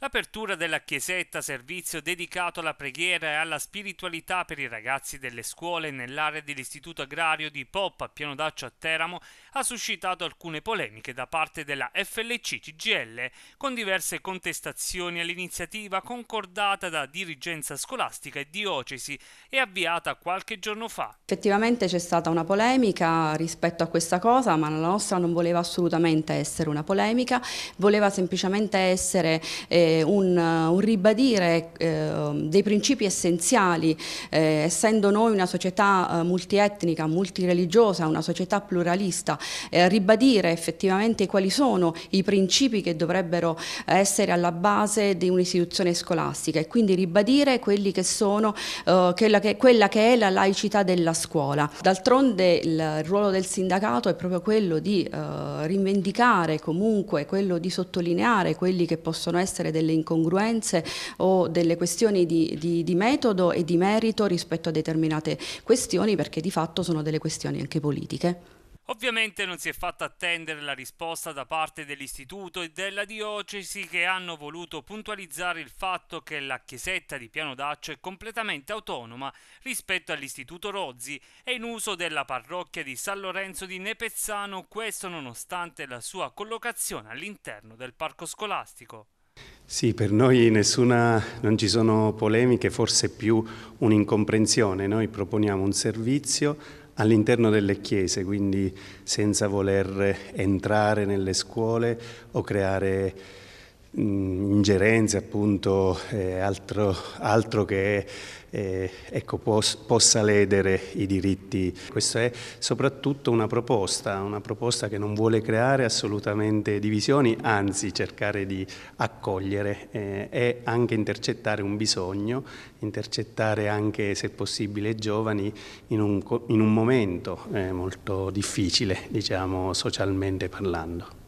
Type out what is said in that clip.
L'apertura della chiesetta servizio dedicato alla preghiera e alla spiritualità per i ragazzi delle scuole nell'area dell'istituto agrario di Poppa a Piano d'Accio a Teramo ha suscitato alcune polemiche da parte della FLC TGL, con diverse contestazioni all'iniziativa concordata da dirigenza scolastica e diocesi e avviata qualche giorno fa. Effettivamente c'è stata una polemica rispetto a questa cosa, ma la nostra non voleva assolutamente essere una polemica, voleva semplicemente essere... Eh, un, un, ribadire eh, dei principi essenziali, eh, essendo noi una società eh, multietnica, multireligiosa, una società pluralista, eh, ribadire effettivamente quali sono i principi che dovrebbero essere alla base di un'istituzione scolastica e quindi ribadire quelli che sono, quella che, quella che è la laicità della scuola. D'altronde il ruolo del sindacato è proprio quello di eh, rivendicare comunque, quello di sottolineare quelli che possono essere delle incongruenze o delle questioni di, di, di metodo e di merito rispetto a determinate questioni perché di fatto sono delle questioni anche politiche. Ovviamente non si è fatta attendere la risposta da parte dell'istituto e della diocesi che hanno voluto puntualizzare il fatto che la chiesetta di Piano d'Accio è completamente autonoma rispetto all'istituto Rozzi e in uso della parrocchia di San Lorenzo di Nepezzano, questo nonostante la sua collocazione all'interno del parco scolastico. Sì, per noi nessuna, non ci sono polemiche, forse più un'incomprensione. Noi proponiamo un servizio all'interno delle chiese, quindi senza voler entrare nelle scuole o creare Mm, ingerenze, appunto, eh, altro, altro, che eh, ecco, pos, possa ledere i diritti. Questa è soprattutto una proposta, una proposta che non vuole creare assolutamente divisioni, anzi cercare di accogliere eh, e anche intercettare un bisogno, intercettare anche se possibile i giovani in un, in un momento eh, molto difficile, diciamo socialmente parlando.